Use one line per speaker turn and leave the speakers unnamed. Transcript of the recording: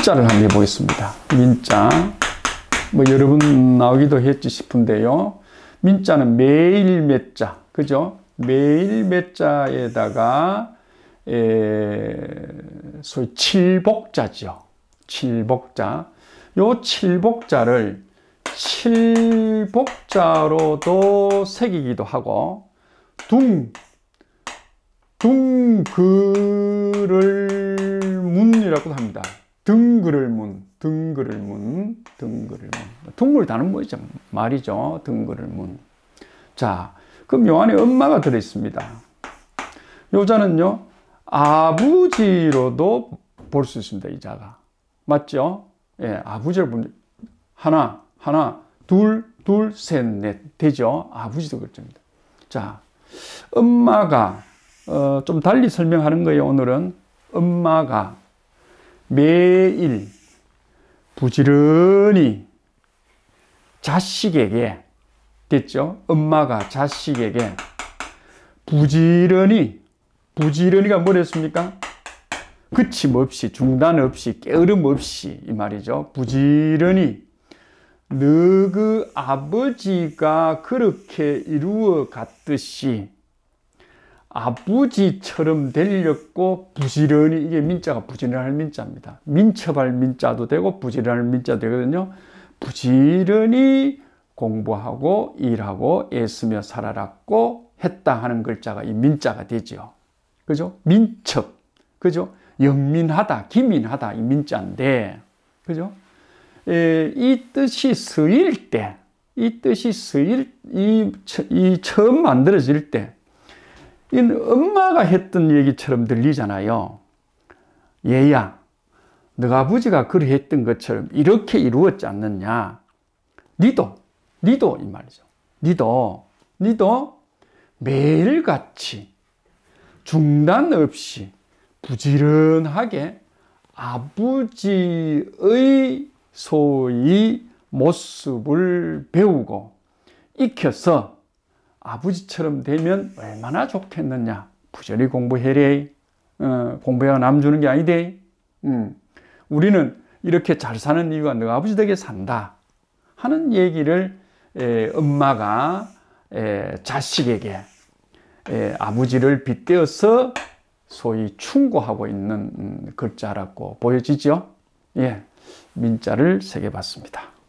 민자를 한번 해보겠습니다. 민자. 뭐 여러분 나오기도 했지 싶은데요. 민자는 매일 몇자, 그죠? 매일 몇자에다가 에, 소위 칠복자죠. 칠복자. 요 칠복자를 칠복자로도 새기기도 하고 둥, 둥그를 문이라고도 합니다. 등그를문, 등그를문, 등그를문. 등물 다는 뭐죠? 말이죠. 등그를문. 자, 그럼 요한의 엄마가 들어있습니다. 요자는요, 아버지로도 볼 수 있습니다. 이 자가. 맞죠? 예, 아버지를 보면 하나, 하나, 둘, 둘, 셋, 넷 되죠? 아버지도 그렇습니다. 자, 엄마가 어, 좀 달리 설명하는 거예요. 오늘은 엄마가 매일 부지런히 자식에게 됐죠? 엄마가 자식에게 부지런히 부지런히가 뭐랬습니까? 그침 없이 중단 없이 게으름 없이 이 말이죠. 부지런히 너 그 아버지가 그렇게 이루어 갔듯이 아부지처럼 들렸고 부지런히 이게 민자가 부지런할 민자입니다. 민첩할 민자도 되고 부지런할 민자 되거든요. 부지런히 공부하고 일하고 애쓰며 살아났고 했다 하는 글자가 이 민자가 되지 그죠? 민첩. 그죠? 영민하다, 기민하다 이 민자인데. 그죠? 에, 이 뜻이 쓰일 때, 이 뜻이 쓰일 이, 이 처음 만들어질 때이 엄마가 했던 얘기처럼 들리잖아요. 얘야, 너가 아버지가 그리 던 것처럼 이렇게 이루었지 않느냐. 니도, 니도 이 말이죠. 니도, 니도 매일같이 중단 없이 부지런하게 아버지의 소위 모습을 배우고 익혀서 아버지처럼 되면 얼마나 좋겠느냐. 부절히 공부해래. 어, 공부해야 남주는 게 아니대. 음, 우리는 이렇게 잘 사는 이유가 너 아버지 덕에 산다. 하는 얘기를 에, 엄마가 에, 자식에게 에, 아버지를 빗대어서 소위 충고하고 있는 음, 글자라고 보여지죠. 예, 민자를 새겨봤습니다.